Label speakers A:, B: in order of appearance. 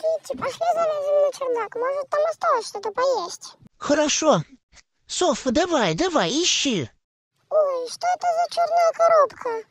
A: Китти, пошли залезем на чердак. Может, там осталось что-то поесть.
B: Хорошо.
C: Софа, давай, давай, ищи.
D: Ой, что это за черная коробка?